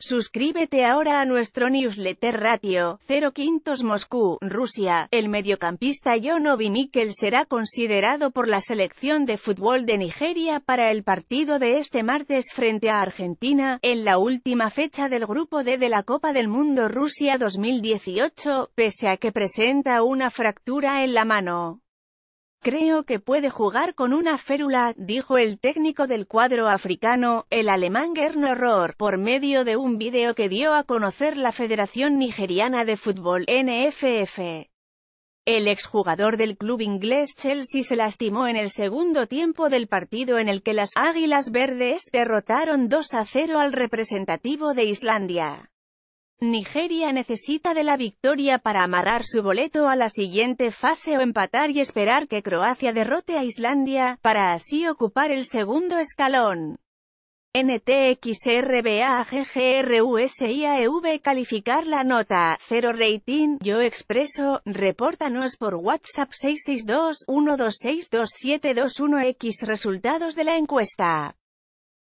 Suscríbete ahora a nuestro newsletter Ratio, 0 Quintos Moscú, Rusia. El mediocampista John Obi será considerado por la selección de fútbol de Nigeria para el partido de este martes frente a Argentina, en la última fecha del Grupo D de la Copa del Mundo Rusia 2018, pese a que presenta una fractura en la mano. Creo que puede jugar con una férula, dijo el técnico del cuadro africano, el alemán Gerno Rohr, por medio de un vídeo que dio a conocer la Federación Nigeriana de Fútbol, NFF. El exjugador del club inglés Chelsea se lastimó en el segundo tiempo del partido en el que las Águilas Verdes derrotaron 2 a 0 al representativo de Islandia. Nigeria necesita de la victoria para amarrar su boleto a la siguiente fase o empatar y esperar que Croacia derrote a Islandia, para así ocupar el segundo escalón. NTXRBAGGRUSIAEV calificar la nota, 0 rating, yo expreso, repórtanos por WhatsApp 662-1262721X resultados de la encuesta.